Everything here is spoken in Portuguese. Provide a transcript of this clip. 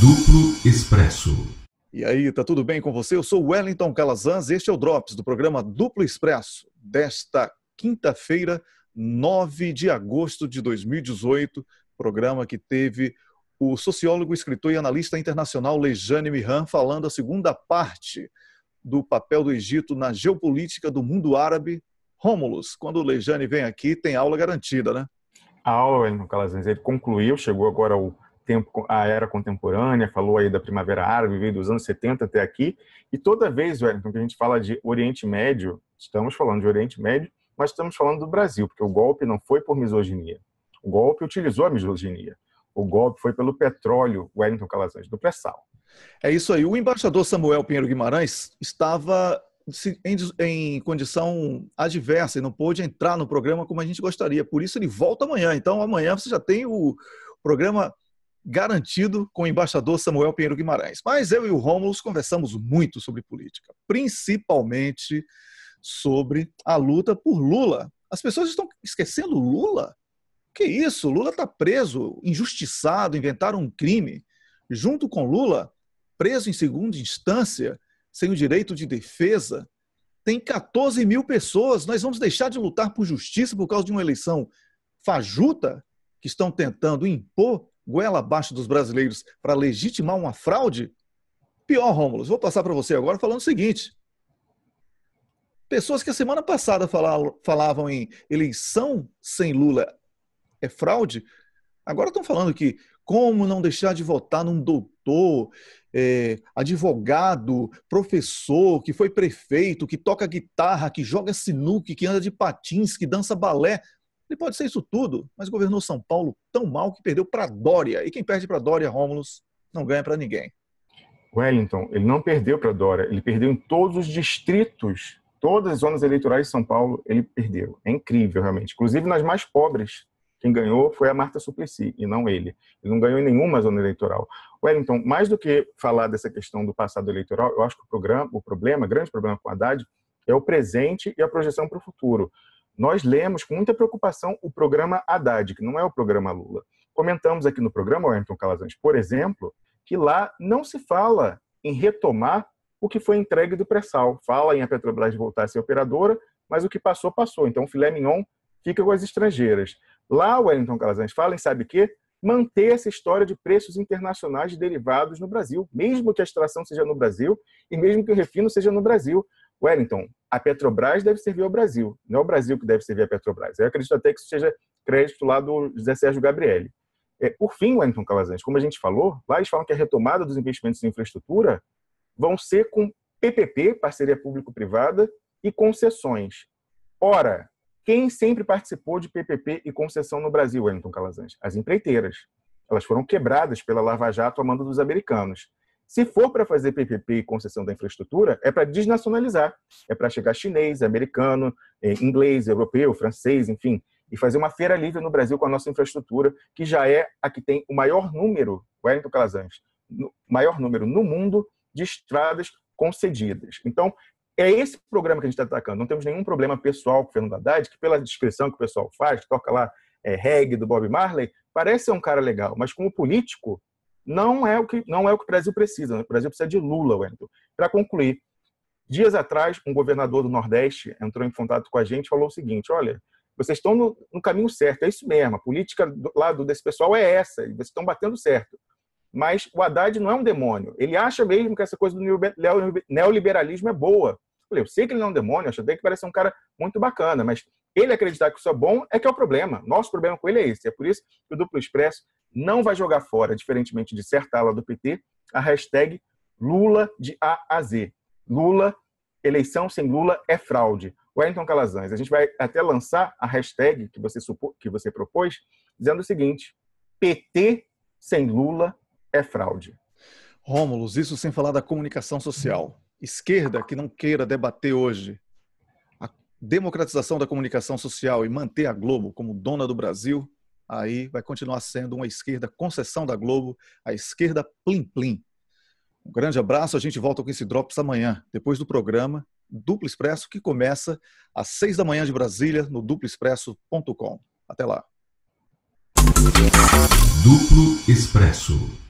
Duplo Expresso. E aí, tá tudo bem com você? Eu sou Wellington Calazans, este é o Drops do programa Duplo Expresso, desta quinta-feira, 9 de agosto de 2018, programa que teve o sociólogo, escritor e analista internacional Lejane Mihan falando a segunda parte do papel do Egito na geopolítica do mundo árabe. Rômulus, quando o Lejane vem aqui, tem aula garantida, né? A aula, Wellington Calazans, ele concluiu, chegou agora ao tempo, a era contemporânea, falou aí da Primavera Árabe, veio dos anos 70 até aqui, e toda vez, Wellington, que a gente fala de Oriente Médio, estamos falando de Oriente Médio, mas estamos falando do Brasil, porque o golpe não foi por misoginia. O golpe utilizou a misoginia. O golpe foi pelo petróleo, Wellington Calazans, do pré-sal. É isso aí. O embaixador Samuel Pinheiro Guimarães estava em, em, condição adversa e não pôde entrar no programa como a gente gostaria. Por isso ele volta amanhã. Então amanhã você já tem o programa garantido com o embaixador Samuel Pinheiro Guimarães. Mas eu e o Rômulo conversamos muito sobre política, principalmente sobre a luta por Lula. As pessoas estão esquecendo Lula? Que isso? Lula está preso, injustiçado, inventaram um crime. Junto com Lula, preso em segunda instância, sem o direito de defesa, tem 14 mil pessoas. Nós vamos deixar de lutar por justiça por causa de uma eleição fajuta que estão tentando impor goela abaixo dos brasileiros para legitimar uma fraude? Pior, Rômulo, vou passar para você agora falando o seguinte. Pessoas que a semana passada falavam em eleição sem Lula é fraude, agora estão falando que como não deixar de votar num doutor, é, advogado, professor, que foi prefeito, que toca guitarra, que joga sinuque, que anda de patins, que dança balé. Ele pode ser isso tudo, mas governou São Paulo tão mal que perdeu para Dória. E quem perde para Dória, Rômulos, não ganha para ninguém. Wellington, ele não perdeu para Dória, ele perdeu em todos os distritos, todas as zonas eleitorais de São Paulo, ele perdeu. É incrível, realmente. Inclusive nas mais pobres, quem ganhou foi a Marta Suplicy e não ele. Ele não ganhou em nenhuma zona eleitoral. Wellington, mais do que falar dessa questão do passado eleitoral, eu acho que o, programa, o problema, grande problema com a Haddad, é o presente e a projeção para o futuro. Nós lemos com muita preocupação o programa Haddad, que não é o programa Lula. Comentamos aqui no programa, Wellington Calazans, por exemplo, que lá não se fala em retomar o que foi entregue do pré-sal. Fala em a Petrobras voltar a ser operadora, mas o que passou, passou. Então o filé mignon fica com as estrangeiras. Lá, Wellington Calazans fala em sabe quê? Manter essa história de preços internacionais de derivados no Brasil, mesmo que a extração seja no Brasil e mesmo que o refino seja no Brasil. Wellington, a Petrobras deve servir ao Brasil, não é o Brasil que deve servir à Petrobras. Eu acredito até que isso seja crédito lá do José Sérgio Gabrielli. É, por fim, Wellington Calazans, como a gente falou, lá eles falam que a retomada dos investimentos em infraestrutura vão ser com PPP, parceria público-privada, e concessões. Ora, quem sempre participou de PPP e concessão no Brasil, Wellington Calazans? As empreiteiras. Elas foram quebradas pela Lava Jato a mando dos americanos. Se for para fazer PPP, concessão da infraestrutura, é para desnacionalizar, é para chegar chinês, americano, eh, inglês, europeu, francês, enfim, e fazer uma feira livre no Brasil com a nossa infraestrutura, que já é a que tem o maior número, Wellington Calazans, o maior número no mundo de estradas concedidas. Então, é esse programa que a gente está atacando. Não temos nenhum problema pessoal com o Fernando Haddad, que pela descrição que o pessoal faz, toca lá é, reggae do Bob Marley, parece ser um cara legal, mas como político, não é o que, não é o, que o Brasil precisa. Né? O Brasil precisa de Lula, Wendel. Para concluir, dias atrás, um governador do Nordeste entrou em contato com a gente e falou o seguinte: olha, vocês estão no, no caminho certo, é isso mesmo. A política do lado desse pessoal é essa, e vocês estão batendo certo. Mas o Haddad não é um demônio. Ele acha mesmo que essa coisa do neoliberalismo é boa. Eu, falei, eu sei que ele não é um demônio, acho até que parece um cara muito bacana, mas ele acreditar que isso é bom é que é o problema. Nosso problema com ele é esse. É por isso que o Duplo Expresso não vai jogar fora, diferentemente de certa ala do PT, a hashtag Lula de A a Z. Lula, eleição sem Lula é fraude. Wellington Calazans, a gente vai até lançar a hashtag que você, supo, que você propôs, dizendo o seguinte: PT sem Lula é fraude. Rômulos, isso sem falar da comunicação social. Esquerda que não queira debater hoje democratização da comunicação social e manter a Globo como dona do Brasil, aí vai continuar sendo uma esquerda concessão da Globo, a esquerda plim-plim. Um grande abraço, a gente volta com esse Drops amanhã, depois do programa Duplo Expresso, que começa às seis da manhã de Brasília, no duploexpresso.com. Até lá. Duplo Expresso.